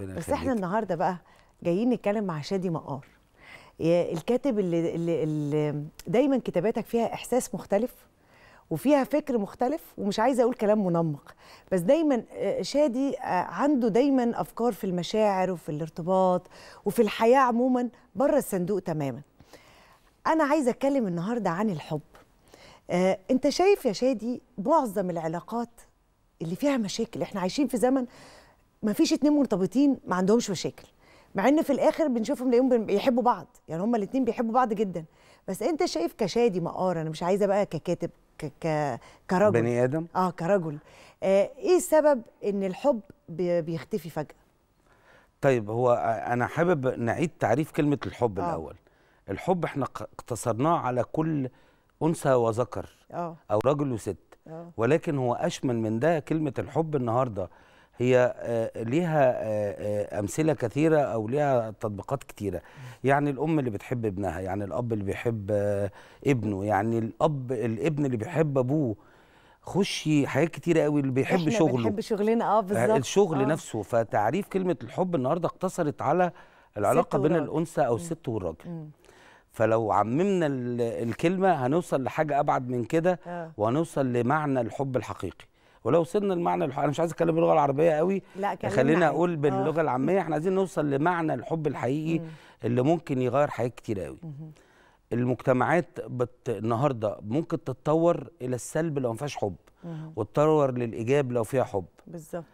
ربنا بس احنا النهارده بقى جايين نتكلم مع شادي مقار الكاتب اللي, اللي, اللي دايما كتاباتك فيها احساس مختلف وفيها فكر مختلف ومش عايزه اقول كلام منمق بس دايما آه، شادي آه، عنده دايما افكار في المشاعر وفي الارتباط وفي الحياه عموما بره الصندوق تماما انا عايزه اتكلم النهارده عن الحب آه، انت شايف يا شادي معظم العلاقات اللي فيها مشاكل احنا عايشين في زمن ما فيش اتنين مرتبطين ما عندهمش مشاكل مع ان في الاخر بنشوفهم نلاقيهم بيحبوا بعض يعني هما الاتنين بيحبوا بعض جدا بس انت شايف كشادي مقار انا مش عايزه بقى ككاتب ك... ك... كرجل بني ادم اه كرجل آه ايه السبب ان الحب بيختفي فجاه طيب هو انا حابب نعيد تعريف كلمه الحب آه. الاول الحب احنا اقتصرناه على كل انثى وذكر آه. او رجل وست آه. ولكن هو اشمل من ده كلمه الحب النهارده هي آه، ليها آه، آه، امثله كثيره او ليها تطبيقات كثيره يعني الام اللي بتحب ابنها يعني الاب اللي بيحب ابنه يعني الاب الابن اللي بيحب ابوه خشي حاجات كتيره قوي اللي بيحب احنا شغله بيحب شغلنا اه بالظبط الشغل آه. نفسه فتعريف كلمه الحب النهارده اقتصرت على العلاقه بين الانثى او الست والراجل مم. فلو عممنا الكلمه هنوصل لحاجه ابعد من كده آه. وهنوصل لمعنى الحب الحقيقي ولو وصلنا لمعنى الحب انا مش عايز اتكلم باللغه العربيه قوي لا خلينا اقول باللغه آه. العاميه احنا عايزين نوصل لمعنى الحب الحقيقي مم. اللي ممكن يغير حاجات كتير قوي مم. المجتمعات بت... النهارده ممكن تتطور الى السلب لو ما فيهاش حب وتتطور للايجاب لو فيها حب بالظبط